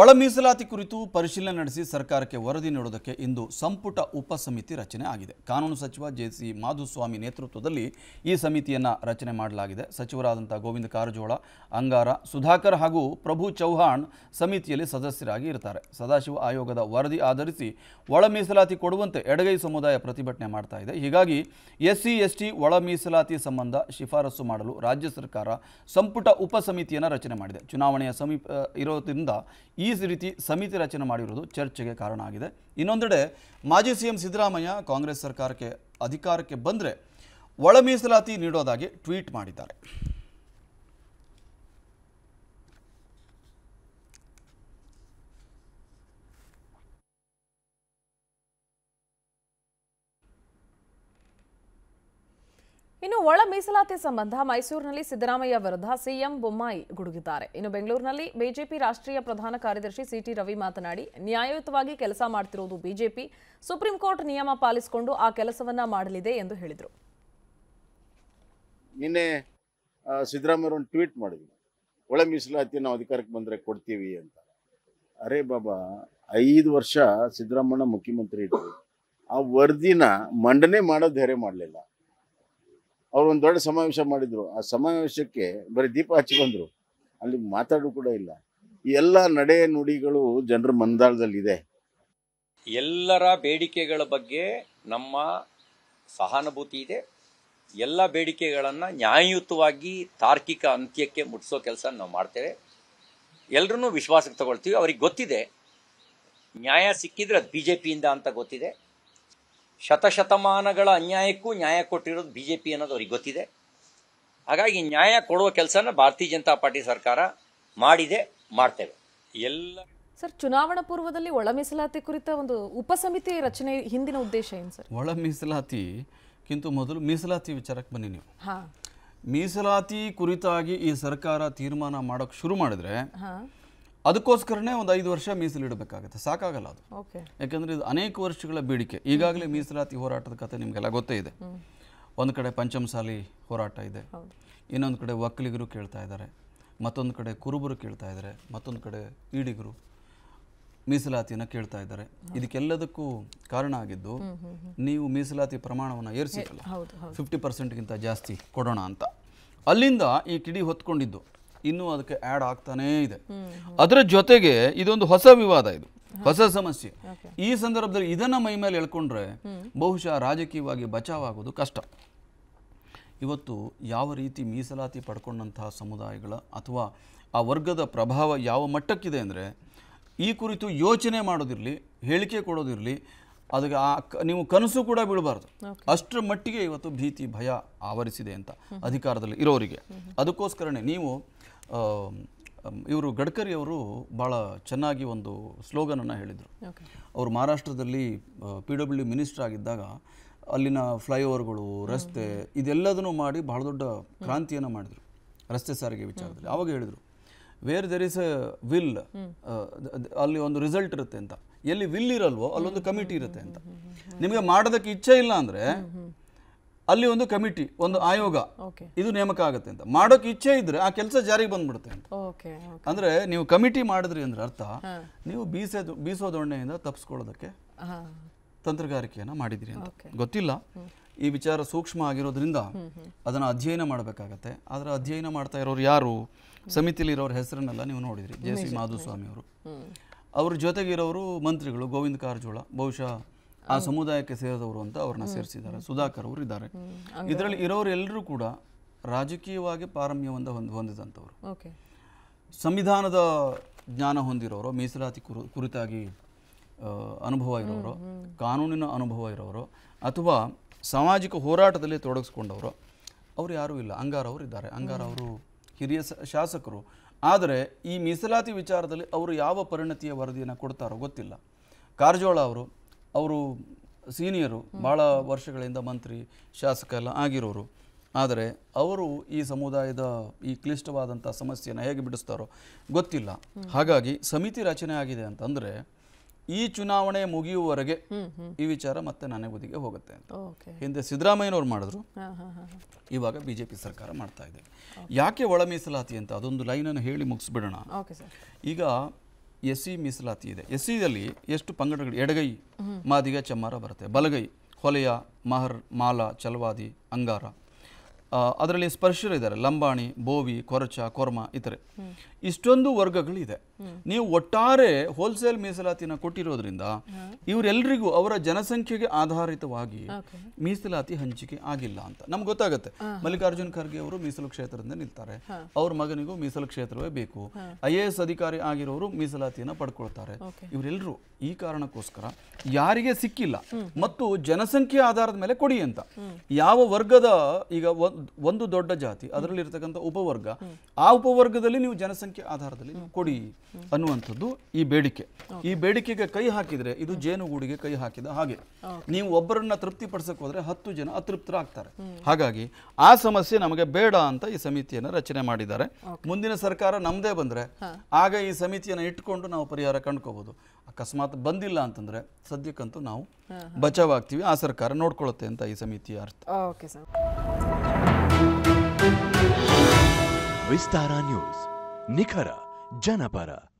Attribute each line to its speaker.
Speaker 1: ಒಳ ಮೀಸಲಾತಿ ಕುರಿತು ಪರಿಶೀಲನೆ ನಡೆಸಿ ಸರ್ಕಾರಕ್ಕೆ ವರದಿ ನೀಡುವುದಕ್ಕೆ ಇಂದು ಸಂಪುಟ ಉಪ ಸಮಿತಿ ರಚನೆ ಆಗಿದೆ ಕಾನೂನು ಸಚಿವ ಜೆ ಸಿ ಮಾಧುಸ್ವಾಮಿ ನೇತೃತ್ವದಲ್ಲಿ ಈ ಸಮಿತಿಯನ್ನು ರಚನೆ ಮಾಡಲಾಗಿದೆ ಸಚಿವರಾದಂಥ ಗೋವಿಂದ ಕಾರಜೋಳ ಅಂಗಾರ ಸುಧಾಕರ್ ಹಾಗೂ ಪ್ರಭು ಚೌಹಾಣ್ ಸಮಿತಿಯಲ್ಲಿ ಸದಸ್ಯರಾಗಿ ಇರ್ತಾರೆ ಸದಾಶಿವ ಆಯೋಗದ ವರದಿ ಆಧರಿಸಿ ಒಳ ಮೀಸಲಾತಿ ಕೊಡುವಂತೆ ಎಡಗೈ ಸಮುದಾಯ ಪ್ರತಿಭಟನೆ ಮಾಡ್ತಾ ಇದೆ ಹೀಗಾಗಿ ಎಸ್ ಸಿ ಎಸ್ ಟಿ ಒಳ ಮೀಸಲಾತಿ ಸಂಬಂಧ ಶಿಫಾರಸು ಮಾಡಲು ರಾಜ್ಯ ಸರ್ಕಾರ ಸಂಪುಟ ಉಪ ಸಮಿತಿಯನ್ನು ರಚನೆ ಮಾಡಿದೆ ಚುನಾವಣೆಯ ಸಮೀಪ ಇರೋದ್ರಿಂದ ಈ ರೀತಿ ಸಮಿತಿ ರಚನೆ ಮಾಡಿರುವುದು ಚರ್ಚೆಗೆ ಕಾರಣ ಆಗಿದೆ ಇನ್ನೊಂದೆಡೆ ಮಾಜಿ ಸಿ ಎಂ ಸಿದ್ದರಾಮಯ್ಯ ಕಾಂಗ್ರೆಸ್ ಸರ್ಕಾರಕ್ಕೆ ಅಧಿಕಾರಕ್ಕೆ ಬಂದರೆ ಒಳ ಮೀಸಲಾತಿ ನೀಡೋದಾಗಿ ಟ್ವೀಟ್ ಮಾಡಿದ್ದಾರೆ ಒಳ ಮೀಸಲಾತಿ ಸಂಬಂಧ ಮೈಸೂರಿನಲ್ಲಿ ಸಿದ್ದರಾಮಯ್ಯ ವಿರುದ್ಧ ಸಿಎಂ ಬೊಮ್ಮಾಯಿ ಗುಡುಗಿದ್ದಾರೆ ಇನ್ನು ಬೆಂಗಳೂರಿನಲ್ಲಿ ಬಿಜೆಪಿ ರಾಷ್ಟ್ರೀಯ ಪ್ರಧಾನ ಕಾರ್ಯದರ್ಶಿ ಸಿಟಿ ರವಿ ಮಾತನಾಡಿ ನ್ಯಾಯಯುತವಾಗಿ ಕೆಲಸ ಮಾಡುತ್ತಿರುವುದು ಬಿಜೆಪಿ ಸುಪ್ರೀಂ ಕೋರ್ಟ್ ನಿಯಮ ಪಾಲಿಸಿಕೊಂಡು ಆ ಕೆಲಸವನ್ನ ಮಾಡಲಿದೆ ಎಂದು ಹೇಳಿದರು ನಿನ್ನೆ ಸಿದ್ದರಾಮಯ್ಯ ಟ್ವೀಟ್ ಮಾಡಿದ್ವಿ ಒಳ ಮೀಸಲಾತಿ ನಾವು ಅಧಿಕಾರಕ್ಕೆ ಬಂದ್ರೆ ಕೊಡ್ತೀವಿ ಅಂತ ಅರೆ ಬಾಬಾ ಐದು ವರ್ಷ ಸಿದ್ದರಾಮಯ್ಯ ಮುಖ್ಯಮಂತ್ರಿ ಇದ್ರು ಆ ವರದಿನ ಮಂಡನೆ ಮಾಡೋ ಧೈರ್ಯ ಮಾಡಲಿಲ್ಲ ಅವ್ರು ಒಂದು ದೊಡ್ಡ ಸಮಾವೇಶ ಮಾಡಿದರು ಆ ಸಮಾವೇಶಕ್ಕೆ ಬರೀ ದೀಪ ಹಚ್ಚಿ ಬಂದರು ಅಲ್ಲಿ ಮಾತಾಡೋ ಕೂಡ ಇಲ್ಲ ಈ ಎಲ್ಲ ನಡೆ ನುಡಿಗಳು ಜನರ ಇದೆ ಎಲ್ಲರ ಬೇಡಿಕೆಗಳ ಬಗ್ಗೆ ನಮ್ಮ ಸಹಾನುಭೂತಿ ಇದೆ ಎಲ್ಲ ಬೇಡಿಕೆಗಳನ್ನು ನ್ಯಾಯಯುತವಾಗಿ ತಾರ್ಕಿಕ ಅಂತ್ಯಕ್ಕೆ ಮುಟ್ಟಿಸೋ ಕೆಲಸ ನಾವು ಮಾಡ್ತೇವೆ ಎಲ್ಲರೂ ವಿಶ್ವಾಸಕ್ಕೆ ತಗೊಳ್ತೀವಿ ಅವ್ರಿಗೆ ಗೊತ್ತಿದೆ ನ್ಯಾಯ ಸಿಕ್ಕಿದ್ರೆ ಅದು ಬಿ ಜೆ ಪಿಯಿಂದ ಅಂತ ಗೊತ್ತಿದೆ ಶತಶತಮಾನಗಳ ಅನ್ಯಾಯಕ್ಕೂ ನ್ಯಾಯ ಕೊಟ್ಟಿರೋದು ಬಿ ಜೆ ಪಿ ಅನ್ನೋದು ಅವ್ರಿಗೆ ಗೊತ್ತಿದೆ ಹಾಗಾಗಿ ನ್ಯಾಯ ಕೊಡುವ ಕೆಲಸನ ಭಾರತೀಯ ಜನತಾ ಪಾರ್ಟಿ ಸರ್ಕಾರ ಮಾಡಿದೆ ಮಾಡ್ತೇವೆ ಎಲ್ಲ ಸರ್ ಚುನಾವಣಾ ಪೂರ್ವದಲ್ಲಿ ಒಳ ಮೀಸಲಾತಿ ಕುರಿತ ಒಂದು ಉಪಸಮಿತಿ ರಚನೆ ಹಿಂದಿನ ಉದ್ದೇಶ ಏನು ಸರ್ ಒಳ ಮೀಸಲಾತಿ ಮೊದಲು ಮೀಸಲಾತಿ ವಿಚಾರಕ್ಕೆ ಬನ್ನಿ ನೀವು ಮೀಸಲಾತಿ ಕುರಿತಾಗಿ ಈ ಸರ್ಕಾರ ತೀರ್ಮಾನ ಮಾಡೋಕೆ ಶುರು ಮಾಡಿದ್ರೆ ಅದಕ್ಕೋಸ್ಕರನೇ ಒಂದು ಐದು ವರ್ಷ ಇಡಬೇಕಾಗುತ್ತೆ ಸಾಕಾಗಲ್ಲ ಅದು ಯಾಕಂದ್ರೆ ಇದು ಅನೇಕ ವರ್ಷಗಳ ಬೇಡಿಕೆ ಈಗಾಗಲೇ ಮೀಸಲಾತಿ ಹೋರಾಟದ ಕತೆ ನಿಮಗೆಲ್ಲ ಗೊತ್ತೇ ಇದೆ ಒಂದು ಕಡೆ ಪಂಚಮಸಾಲಿ ಹೋರಾಟ ಇದೆ ಇನ್ನೊಂದು ಕಡೆ ಒಕ್ಕಲಿಗರು ಕೇಳ್ತಾ ಇದ್ದಾರೆ ಮತ್ತೊಂದು ಕಡೆ ಕುರುಬರು ಕೇಳ್ತಾ ಇದ್ದಾರೆ ಮತ್ತೊಂದು ಕಡೆ ಈಡಿಗರು ಮೀಸಲಾತಿಯನ್ನು ಕೇಳ್ತಾ ಇದ್ದಾರೆ ಇದಕ್ಕೆಲ್ಲದಕ್ಕೂ ಕಾರಣ ಆಗಿದ್ದು ನೀವು ಮೀಸಲಾತಿ ಪ್ರಮಾಣವನ್ನು ಏರಿಸಿರಲ್ಲ ಫಿಫ್ಟಿ ಪರ್ಸೆಂಟ್ಗಿಂತ ಜಾಸ್ತಿ ಕೊಡೋಣ ಅಂತ ಅಲ್ಲಿಂದ ಈ ಕಿಡಿ ಹೊತ್ಕೊಂಡಿದ್ದು ಇನ್ನೂ ಅದಕ್ಕೆ ಆ್ಯಡ್ ಆಗ್ತಾನೇ ಇದೆ ಅದರ ಜೊತೆಗೆ ಇದೊಂದು ಹೊಸ ವಿವಾದ ಇದು ಹೊಸ ಸಮಸ್ಯೆ ಈ ಸಂದರ್ಭದಲ್ಲಿ ಇದನ್ನ ಮೈ ಮೇಲೆ ಎಳ್ಕೊಂಡ್ರೆ ಬಹುಶಃ ರಾಜಕೀಯವಾಗಿ ಆಗೋದು ಕಷ್ಟ ಇವತ್ತು ಯಾವ ರೀತಿ ಮೀಸಲಾತಿ ಪಡ್ಕೊಂಡಂತಹ ಸಮುದಾಯಗಳ ಅಥವಾ ಆ ವರ್ಗದ ಪ್ರಭಾವ ಯಾವ ಮಟ್ಟಕ್ಕಿದೆ ಅಂದರೆ ಈ ಕುರಿತು ಯೋಚನೆ ಮಾಡೋದಿರಲಿ ಹೇಳಿಕೆ ಕೊಡೋದಿರಲಿ ಅದಕ್ಕೆ ಆ ನೀವು ಕನಸು ಕೂಡ ಬಿಡಬಾರ್ದು ಅಷ್ಟರ ಮಟ್ಟಿಗೆ ಇವತ್ತು ಭೀತಿ ಭಯ ಆವರಿಸಿದೆ ಅಂತ ಅಧಿಕಾರದಲ್ಲಿ ಇರೋರಿಗೆ ಅದಕ್ಕೋಸ್ಕರನೇ ನೀವು ಇವರು ಗಡ್ಕರಿ ಅವರು ಭಾಳ ಚೆನ್ನಾಗಿ ಒಂದು ಸ್ಲೋಗನನ್ನು ಹೇಳಿದರು ಅವರು ಮಹಾರಾಷ್ಟ್ರದಲ್ಲಿ ಪಿ ಡಬ್ಲ್ಯೂ ಮಿನಿಸ್ಟರ್ ಆಗಿದ್ದಾಗ ಅಲ್ಲಿನ ಫ್ಲೈಓವರ್ಗಳು ರಸ್ತೆ ಇದೆಲ್ಲದನ್ನು ಮಾಡಿ ಭಾಳ ದೊಡ್ಡ ಕ್ರಾಂತಿಯನ್ನು ಮಾಡಿದರು ರಸ್ತೆ ಸಾರಿಗೆ ವಿಚಾರದಲ್ಲಿ ಆವಾಗ ಹೇಳಿದರು where there is a will ಅಲ್ಲಿ ಒಂದು ರಿಸಲ್ಟ್ ಇರುತ್ತೆ ಅಂತ ಎಲ್ಲಿ ವಿಲ್ ಇರಲ್ವೋ ಅಲ್ಲೊಂದು ಕಮಿಟಿ ಇರುತ್ತೆ ಅಂತ ನಿಮಗೆ ಮಾಡೋದಕ್ಕೆ ಇಚ್ಛೆ ಇಲ್ಲ ಅಂದರೆ ಅಲ್ಲಿ ಒಂದು ಕಮಿಟಿ ಒಂದು ಆಯೋಗ ಇದು ನೇಮಕ ಆಗುತ್ತೆ ಅಂತ ಮಾಡೋಕೆ ಇಚ್ಛೆ ಇದ್ರೆ ಆ ಕೆಲಸ ಜಾರಿಗೆ ಬಂದ್ಬಿಡುತ್ತೆ ಅಂತ ಅಂದ್ರೆ ನೀವು ಕಮಿಟಿ ಮಾಡಿದ್ರಿ ಅಂದ್ರೆ ಅರ್ಥ ನೀವು ಬೀಸೋ ಬೀಸೋ ದೊಣ್ಣೆಯಿಂದ ತಪ್ಪಿಸ್ಕೊಳ್ಳೋದಕ್ಕೆ ತಂತ್ರಗಾರಿಕೆಯನ್ನ ಮಾಡಿದಿರಿ ಅಂತ ಗೊತ್ತಿಲ್ಲ ಈ ವಿಚಾರ ಸೂಕ್ಷ್ಮ ಆಗಿರೋದ್ರಿಂದ ಅದನ್ನು ಅಧ್ಯಯನ ಮಾಡಬೇಕಾಗತ್ತೆ ಆದ್ರೆ ಅಧ್ಯಯನ ಮಾಡ್ತಾ ಇರೋರು ಯಾರು ಇರೋರ ಹೆಸರನ್ನೆಲ್ಲ ನೀವು ನೋಡಿದ್ರಿ ಜೆ ಸಿ ಮಾಧುಸ್ವಾಮಿ ಅವರು ಅವ್ರ ಜೊತೆಗಿರೋರು ಮಂತ್ರಿಗಳು ಗೋವಿಂದ ಕಾರಜೋಳ ಬಹುಶಃ ಆ ಸಮುದಾಯಕ್ಕೆ ಸೇರಿದವರು ಅಂತ ಅವ್ರನ್ನ ಸೇರಿಸಿದ್ದಾರೆ ಸುಧಾಕರ್ ಅವರು ಇದ್ದಾರೆ ಇದರಲ್ಲಿ ಇರೋರು ಎಲ್ಲರೂ ಕೂಡ ರಾಜಕೀಯವಾಗಿ ಪಾರಮ್ಯವೊಂದ ಹೊಂದ್ ಹೊಂದಿದಂಥವ್ರು ಸಂವಿಧಾನದ ಜ್ಞಾನ ಹೊಂದಿರೋರು ಮೀಸಲಾತಿ ಕುರು ಕುರಿತಾಗಿ ಅನುಭವ ಇರೋರು ಕಾನೂನಿನ ಅನುಭವ ಇರೋರು ಅಥವಾ ಸಾಮಾಜಿಕ ಹೋರಾಟದಲ್ಲಿ ತೊಡಗಿಸ್ಕೊಂಡವರು ಅವ್ರು ಯಾರೂ ಇಲ್ಲ ಅಂಗಾರ ಅವರು ಇದ್ದಾರೆ ಅಂಗಾರ ಅವರು ಹಿರಿಯ ಶಾಸಕರು ಆದರೆ ಈ ಮೀಸಲಾತಿ ವಿಚಾರದಲ್ಲಿ ಅವರು ಯಾವ ಪರಿಣತಿಯ ವರದಿಯನ್ನು ಕೊಡ್ತಾರೋ ಗೊತ್ತಿಲ್ಲ ಕಾರಜೋಳ ಅವರು ಅವರು ಸೀನಿಯರು ಭಾಳ ವರ್ಷಗಳಿಂದ ಮಂತ್ರಿ ಶಾಸಕ ಎಲ್ಲ ಆಗಿರೋರು ಆದರೆ ಅವರು ಈ ಸಮುದಾಯದ ಈ ಕ್ಲಿಷ್ಟವಾದಂಥ ಸಮಸ್ಯೆಯನ್ನು ಹೇಗೆ ಬಿಡಿಸ್ತಾರೋ ಗೊತ್ತಿಲ್ಲ ಹಾಗಾಗಿ ಸಮಿತಿ ರಚನೆ ಆಗಿದೆ ಅಂತಂದರೆ ಈ ಚುನಾವಣೆ ಮುಗಿಯುವವರೆಗೆ ಈ ವಿಚಾರ ಮತ್ತೆ ಬದಿಗೆ ಹೋಗುತ್ತೆ ಅಂತ ಹಿಂದೆ ಸಿದ್ದರಾಮಯ್ಯನವ್ರು ಮಾಡಿದ್ರು ಇವಾಗ ಬಿಜೆಪಿ ಸರ್ಕಾರ ಮಾಡ್ತಾ ಇದೆ ಯಾಕೆ ಒಳ ಮೀಸಲಾತಿ ಅಂತ ಅದೊಂದು ಲೈನನ್ನು ಹೇಳಿ ಮುಗಿಸ್ಬಿಡೋಣ ಈಗ ಎಸ್ ಸಿ ಮೀಸಲಾತಿ ಇದೆ ಎಸ್ ಸಿದಲ್ಲಿ ಎಷ್ಟು ಪಂಗಡಗಳು ಎಡಗೈ ಮಾದಿಗ ಚಮ್ಮಾರ ಬರುತ್ತೆ ಬಲಗೈ ಹೊಲೆಯ ಮಹರ್ ಮಾಲ ಚಲವಾದಿ ಅಂಗಾರ ಅದರಲ್ಲಿ ಸ್ಪರ್ಶರು ಇದ್ದಾರೆ ಲಂಬಾಣಿ ಬೋವಿ ಕೊರಚ ಕೊರ್ಮ ಇತರೆ ಇಷ್ಟೊಂದು ವರ್ಗಗಳಿದೆ ನೀವು ಒಟ್ಟಾರೆ ಹೋಲ್ಸೇಲ್ ಮೀಸಲಾತಿನ ಕೊಟ್ಟಿರೋದ್ರಿಂದ ಇವರೆಲ್ಲರಿಗೂ ಅವರ ಜನಸಂಖ್ಯೆಗೆ ಆಧಾರಿತವಾಗಿ ಮೀಸಲಾತಿ ಹಂಚಿಕೆ ಆಗಿಲ್ಲ ಅಂತ ನಮ್ಗೆ ಗೊತ್ತಾಗುತ್ತೆ ಮಲ್ಲಿಕಾರ್ಜುನ್ ಖರ್ಗೆ ಅವರು ಮೀಸಲು ಕ್ಷೇತ್ರದಿಂದ ನಿಲ್ತಾರೆ ಅವ್ರ ಮಗನಿಗೂ ಮೀಸಲು ಕ್ಷೇತ್ರವೇ ಬೇಕು ಐ ಎ ಎಸ್ ಅಧಿಕಾರಿ ಆಗಿರೋರು ಮೀಸಲಾತಿಯನ್ನು ಪಡ್ಕೊಳ್ತಾರೆ ಇವರೆಲ್ಲರೂ ಈ ಕಾರಣಕ್ಕೋಸ್ಕರ ಯಾರಿಗೆ ಸಿಕ್ಕಿಲ್ಲ ಮತ್ತು ಜನಸಂಖ್ಯೆ ಆಧಾರದ ಮೇಲೆ ಕೊಡಿ ಅಂತ ಯಾವ ವರ್ಗದ ಈಗ ಒಂದು ದೊಡ್ಡ ಜಾತಿ ಅದರಲ್ಲಿ ಇರ್ತಕ್ಕಂಥ ಉಪವರ್ಗ ಆ ಉಪವರ್ಗದಲ್ಲಿ ನೀವು ಜನಸಂಖ್ಯೆ ಆಧಾರದಲ್ಲಿ ಕೊಡಿ ಅನ್ನುವಂಥದ್ದು ಈ ಬೇಡಿಕೆ ಈ ಬೇಡಿಕೆಗೆ ಕೈ ಹಾಕಿದರೆ ಇದು ಜೇನುಗೂಡಿಗೆ ಕೈ ಹಾಕಿದ ಹಾಗೆ ನೀವು ಒಬ್ಬರನ್ನ ತೃಪ್ತಿಪಡಿಸಕ್ಕೆ ಹೋದ್ರೆ ಹತ್ತು ಜನ ಅತೃಪ್ತರಾಗ್ತಾರೆ ಹಾಗಾಗಿ ಆ ಸಮಸ್ಯೆ ನಮಗೆ ಬೇಡ ಅಂತ ಈ ಸಮಿತಿಯನ್ನು ರಚನೆ ಮಾಡಿದ್ದಾರೆ ಮುಂದಿನ ಸರ್ಕಾರ ನಮ್ಮದೇ ಬಂದರೆ ಆಗ ಈ ಸಮಿತಿಯನ್ನು ಇಟ್ಕೊಂಡು ನಾವು ಪರಿಹಾರ ಕಂಡ್ಕೋಬೋದು ಅಕಸ್ಮಾತ್ ಬಂದಿಲ್ಲ ಅಂತಂದ್ರೆ ಸದ್ಯಕ್ಕಂತೂ ನಾವು ಬಚಾವ್ ಆಗ್ತೀವಿ ಆ ಸರ್ಕಾರ ನೋಡ್ಕೊಳ್ಳುತ್ತೆ ಅಂತ ಈ ಸಮಿತಿಯ ಅರ್ಥ ಓಕೆ ಸರ್ ವಿಸ್ತಾರ ನ್ಯೂಸ್ ನಿಖರ ಜನಪರ